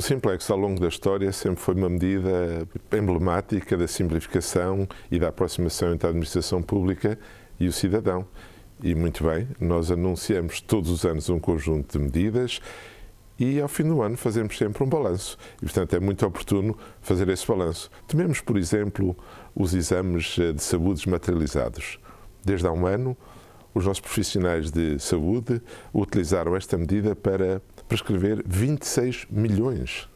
O simplex, ao longo da história, sempre foi uma medida emblemática da simplificação e da aproximação entre a administração pública e o cidadão. E muito bem, nós anunciamos todos os anos um conjunto de medidas e ao fim do ano fazemos sempre um balanço. E, portanto, é muito oportuno fazer esse balanço. Tomemos, por exemplo, os exames eh, de saúde materializados. Desde há um ano, os nossos profissionais de saúde utilizaram esta medida para prescrever 26 milhões.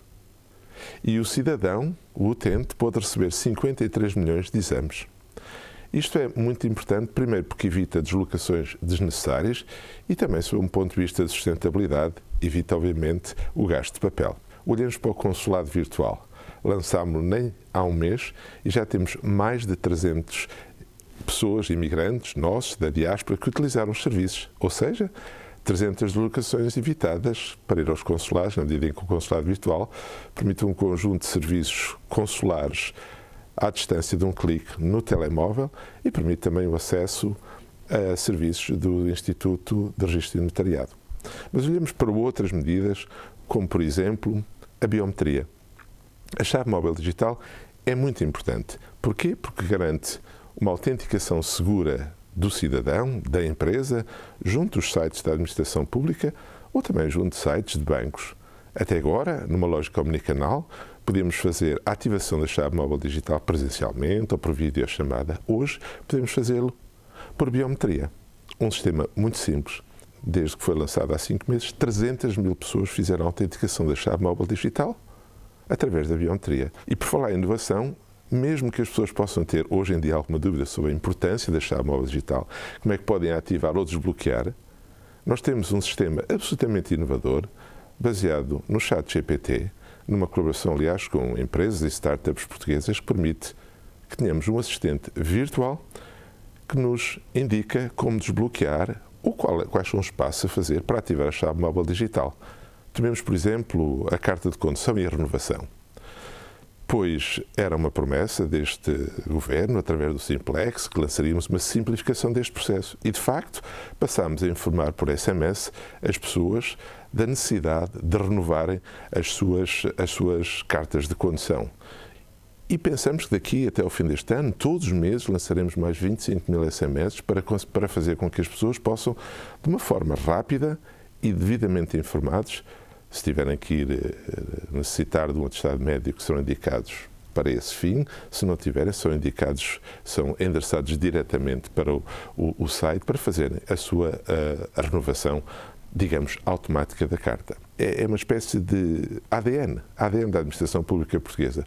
E o cidadão, o utente, pôde receber 53 milhões de exames. Isto é muito importante, primeiro porque evita deslocações desnecessárias e também, sob um ponto de vista de sustentabilidade, evita, obviamente, o gasto de papel. Olhemos para o consulado virtual. Lançámos-lo nem há um mês e já temos mais de 300 pessoas, imigrantes, nossos, da diáspora, que utilizaram os serviços. Ou seja, 300 deslocações evitadas para ir aos consulados, na medida em que o consulado virtual permite um conjunto de serviços consulares à distância de um clique no telemóvel e permite também o acesso a serviços do Instituto de Registro e Notariado. Mas olhamos para outras medidas, como por exemplo a biometria. A chave móvel digital é muito importante. Porquê? Porque garante uma autenticação segura do cidadão, da empresa, junto aos sites da administração pública ou também junto aos sites de bancos. Até agora, numa lógica omnicanal, podíamos fazer a ativação da chave móvel digital presencialmente ou por videochamada. Hoje, podemos fazê-lo por biometria. Um sistema muito simples. Desde que foi lançado há cinco meses, 300 mil pessoas fizeram a autenticação da chave móvel digital através da biometria. E por falar em inovação, mesmo que as pessoas possam ter hoje em dia alguma dúvida sobre a importância da chave móvel digital, como é que podem ativar ou desbloquear, nós temos um sistema absolutamente inovador, baseado no chat GPT, numa colaboração, aliás, com empresas e startups portuguesas, que permite que tenhamos um assistente virtual que nos indica como desbloquear ou qual, quais são os passos a fazer para ativar a chave móvel digital. Tomemos, por exemplo, a carta de condução e a renovação pois era uma promessa deste governo, através do Simplex, que lançaríamos uma simplificação deste processo. E, de facto, passámos a informar por SMS as pessoas da necessidade de renovarem as suas, as suas cartas de condução. E pensamos que daqui até o fim deste ano, todos os meses, lançaremos mais 25 mil SMS para, para fazer com que as pessoas possam, de uma forma rápida e devidamente informados, se tiverem que ir eh, necessitar de um atestado médico, serão indicados para esse fim. Se não tiverem, são indicados, são endereçados diretamente para o, o, o site para fazerem a sua a, eh, a renovação, digamos, automática da carta. É, é uma espécie de ADN, ADN da administração pública portuguesa.